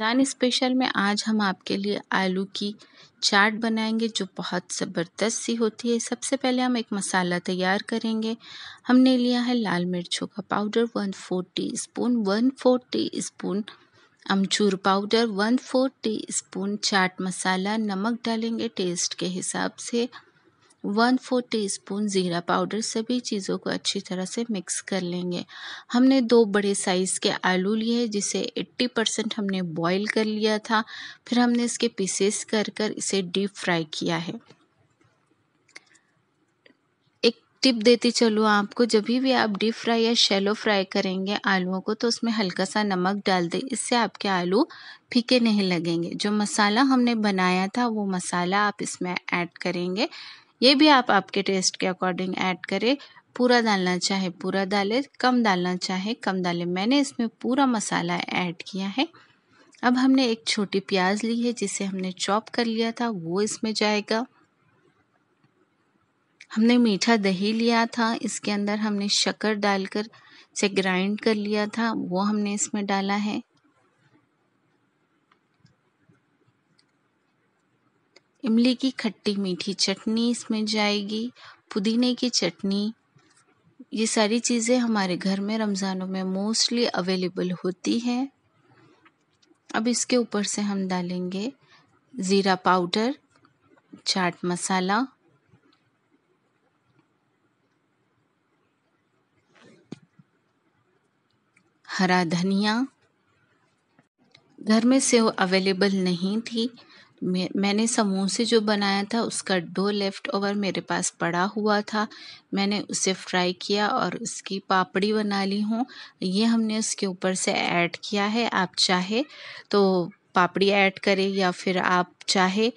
Ramzan special में आज हम आपके लिए आलू की चाट बनाएंगे जो बहुत ज़बरदस्त सी होती है सबसे पहले हम एक मसाला तैयार करेंगे हमने लिया है लाल मिर्चों का powder one four teaspoon one four teaspoon अमचूर powder one four teaspoon chaat masala नमक डालेंगे टेस्ट के हिसाब से वन फोर टीस्पून ज़ीरा पाउडर सभी चीज़ों को अच्छी तरह से मिक्स कर लेंगे हमने दो बड़े साइज़ के आलू लिए हैं जिसे 80 परसेंट हमने बॉईल कर लिया था फिर हमने इसके पीसेस कर कर इसे डीप फ्राई किया है टिप देती चलो आपको जब भी आप डीप फ्राई या शेलो फ्राई करेंगे आलूओं को तो उसमें हल्का सा नमक डाल दें इससे आपके आलू फीके नहीं लगेंगे जो मसाला हमने बनाया था वो मसाला आप इसमें ऐड करेंगे ये भी आप आपके टेस्ट के अकॉर्डिंग ऐड करें पूरा डालना चाहे पूरा डालें कम डालना चाहे कम डालें मैंने इसमें पूरा मसाला ऐड किया है अब हमने एक छोटी प्याज ली है जिसे हमने चॉप कर लिया था वो इसमें जाएगा हमने मीठा दही लिया था इसके अंदर हमने शक्कर डालकर से ग्राइंड कर लिया था वो हमने इसमें डाला है इमली की खट्टी मीठी चटनी इसमें जाएगी पुदीने की चटनी ये सारी चीज़ें हमारे घर में रमज़ानों में मोस्टली अवेलेबल होती हैं अब इसके ऊपर से हम डालेंगे ज़ीरा पाउडर चाट मसाला हरा धनिया घर में सेव अवेलेबल नहीं थी मैं मैंने समोसे जो बनाया था उसका डो लेफ़्ट ओवर मेरे पास पड़ा हुआ था मैंने उसे फ्राई किया और उसकी पापड़ी बना ली हूँ ये हमने उसके ऊपर से ऐड किया है आप चाहे तो पापड़ी ऐड करें या फिर आप चाहे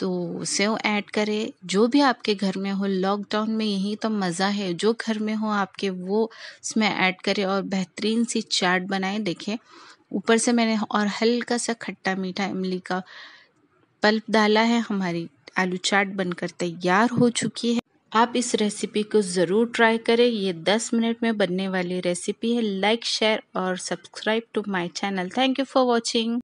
तो सेव ऐड करें जो भी आपके घर में हो लॉकडाउन में यही तो मज़ा है जो घर में हो आपके वो उसमें ऐड करें और बेहतरीन सी चाट बनाएं देखें ऊपर से मैंने और हल्का सा खट्टा मीठा इमली का पल्प डाला है हमारी आलू चाट बनकर तैयार हो चुकी है आप इस रेसिपी को ज़रूर ट्राई करें ये 10 मिनट में बनने वाली रेसिपी है लाइक शेयर और subscribe to my channel thank you for watching